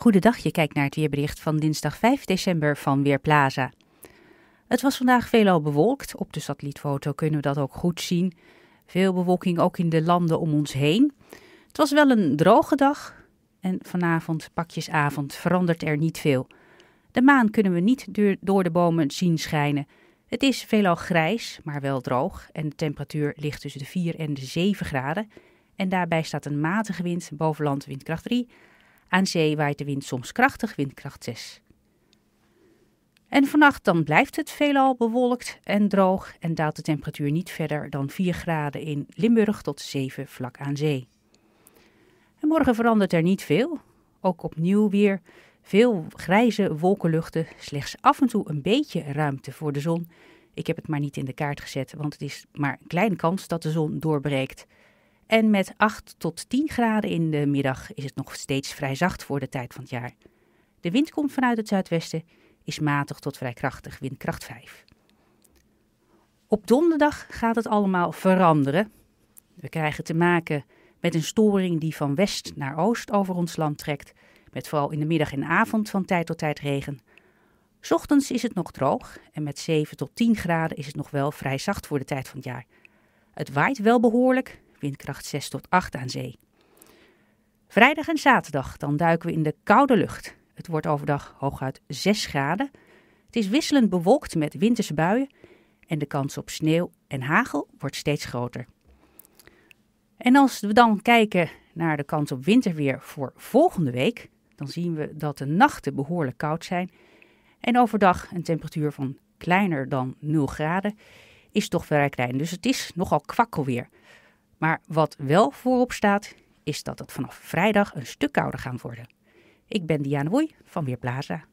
Goedendag, je kijkt naar het weerbericht van dinsdag 5 december van Weerplaza. Het was vandaag veelal bewolkt. Op de satellietfoto kunnen we dat ook goed zien. Veel bewolking ook in de landen om ons heen. Het was wel een droge dag. En vanavond, pakjesavond, verandert er niet veel. De maan kunnen we niet door de bomen zien schijnen. Het is veelal grijs, maar wel droog. En de temperatuur ligt tussen de 4 en de 7 graden. En daarbij staat een matige wind, bovenland windkracht 3 aan zee waait de wind soms krachtig, windkracht 6. En vannacht dan blijft het veelal bewolkt en droog en daalt de temperatuur niet verder dan 4 graden in Limburg tot 7 vlak aan zee. En morgen verandert er niet veel. Ook opnieuw weer veel grijze wolkenluchten, slechts af en toe een beetje ruimte voor de zon. Ik heb het maar niet in de kaart gezet, want het is maar een kleine kans dat de zon doorbreekt. En met 8 tot 10 graden in de middag is het nog steeds vrij zacht voor de tijd van het jaar. De wind komt vanuit het zuidwesten, is matig tot vrij krachtig, windkracht 5. Op donderdag gaat het allemaal veranderen. We krijgen te maken met een storing die van west naar oost over ons land trekt, met vooral in de middag en avond van tijd tot tijd regen. Ochtends is het nog droog en met 7 tot 10 graden is het nog wel vrij zacht voor de tijd van het jaar. Het waait wel behoorlijk windkracht 6 tot 8 aan zee. Vrijdag en zaterdag dan duiken we in de koude lucht. Het wordt overdag hooguit 6 graden. Het is wisselend bewolkt met winterse buien en de kans op sneeuw en hagel wordt steeds groter. En als we dan kijken naar de kans op winterweer voor volgende week, dan zien we dat de nachten behoorlijk koud zijn en overdag een temperatuur van kleiner dan 0 graden is toch vrij klein. Dus het is nogal kwakkelweer. Maar wat wel voorop staat, is dat het vanaf vrijdag een stuk kouder gaat worden. Ik ben Diane Woei van Weerplaza.